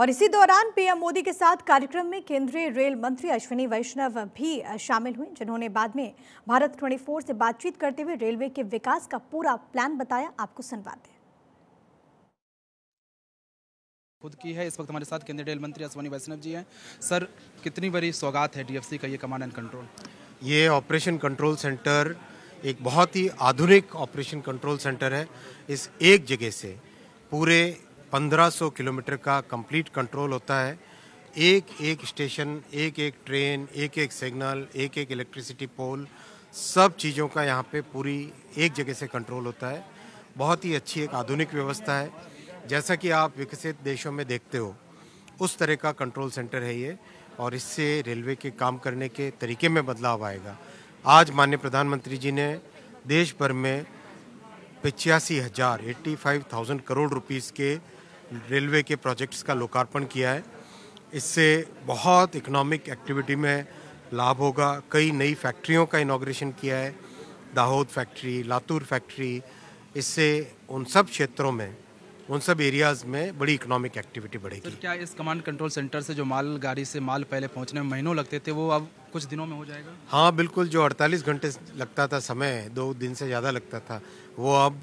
और इसी दौरान पीएम मोदी के साथ कार्यक्रम में केंद्रीय रेल मंत्री अश्विनी वैष्णव भी शामिल हुए जिन्होंने बाद में भारत 24 से बातचीत करते हुए रेलवे के विकास का पूरा प्लान बताया आपको सुनवाते हैं खुद की है इस वक्त हमारे साथ केंद्रीय रेल मंत्री अश्वनी वैष्णव जी हैं सर कितनी बड़ी स्वागत है डीएफसी का ये कमांड एंड कंट्रोल ये ऑपरेशन कंट्रोल सेंटर एक बहुत ही आधुनिक ऑपरेशन कंट्रोल सेंटर है इस एक जगह से पूरे 1500 किलोमीटर का कंप्लीट कंट्रोल होता है एक एक स्टेशन एक एक ट्रेन एक एक सिग्नल एक एक इलेक्ट्रिसिटी पोल सब चीज़ों का यहाँ पे पूरी एक जगह से कंट्रोल होता है बहुत ही अच्छी एक आधुनिक व्यवस्था है जैसा कि आप विकसित देशों में देखते हो उस तरह का कंट्रोल सेंटर है ये और इससे रेलवे के काम करने के तरीके में बदलाव आएगा आज माननीय प्रधानमंत्री जी ने देश भर में पचासी हज़ार eighty five thousand crore rupees के रेलवे के प्रोजेक्ट्स का लोकार्पण किया है इससे बहुत इकोनॉमिक एक्टिविटी में लाभ होगा कई नई फैक्ट्रियों का इनाग्रेशन किया है दाहोद फैक्ट्री लातूर फैक्ट्री इससे उन सब क्षेत्रों में उन सब एरियाज़ में बड़ी इकोनॉमिक एक्टिविटी बढ़ेगी क्या इस कमांड कंट्रोल सेंटर से जो माल गाड़ी से माल पहले पहुंचने में महीनों लगते थे वो अब कुछ दिनों में हो जाएगा हाँ बिल्कुल जो 48 घंटे लगता था समय दो दिन से ज़्यादा लगता था वो अब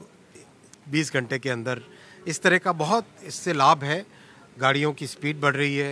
20 घंटे के अंदर इस तरह का बहुत इससे लाभ है गाड़ियों की स्पीड बढ़ रही है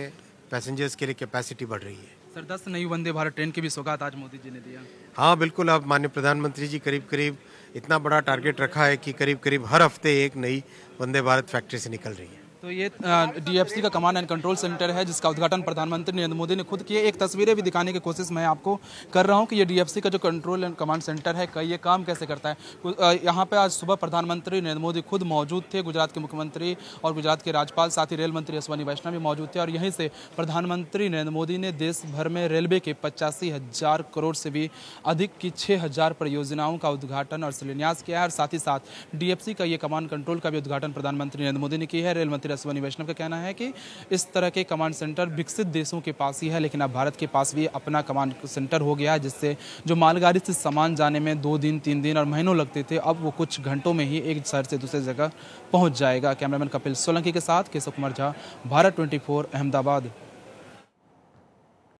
पैसेंजर्स के लिए कैपेसिटी बढ़ रही है सर दस नई वंदे भारत ट्रेन की भी सौगात आज मोदी जी ने दिया हाँ बिल्कुल अब माननीय प्रधानमंत्री जी करीब करीब इतना बड़ा टारगेट रखा है कि करीब करीब हर हफ्ते एक नई वंदे भारत फैक्ट्री से निकल रही है तो ये डीएफसी का कमांड एंड कंट्रोल सेंटर है जिसका उद्घाटन प्रधानमंत्री नरेंद्र मोदी ने खुद किया एक तस्वीरें भी दिखाने की कोशिश मैं आपको कर रहा हूँ कि ये डीएफसी का जो कंट्रोल एंड कमांड सेंटर है ये काम कैसे करता है यहाँ पे आज सुबह प्रधानमंत्री नरेंद्र मोदी खुद मौजूद थे गुजरात के मुख्यमंत्री और गुजरात के राज्यपाल साथ ही रेल मंत्री अश्वनी वैष्णव भी मौजूद थे और यहीं से प्रधानमंत्री नरेंद्र मोदी ने देश भर में रेलवे के पचासी हज़ार करोड़ से भी अधिक की छः हज़ार परियोजनाओं का उद्घाटन और शिलान्यास किया है और साथ ही साथ डीएफसी का ये कमांड कंट्रोल का भी उद्घाटन प्रधानमंत्री नरेंद्र मोदी ने किया है रेल मंत्री रसवनी वैष्णव का कहना है कि इस तरह के कमांड सेंटर विकसित देशों के पास ही है लेकिन अब भारत के पास भी अपना कमांड सेंटर हो गया है जिससे जो मालगाड़ी से सामान जाने में दो दिन तीन दिन और महीनों लगते थे अब वो कुछ घंटों में ही एक शहर से दूसरे जगह पहुँच जाएगा कैमरामैन कपिल सोलंकी के साथ केशव कुमार झा भारत ट्वेंटी अहमदाबाद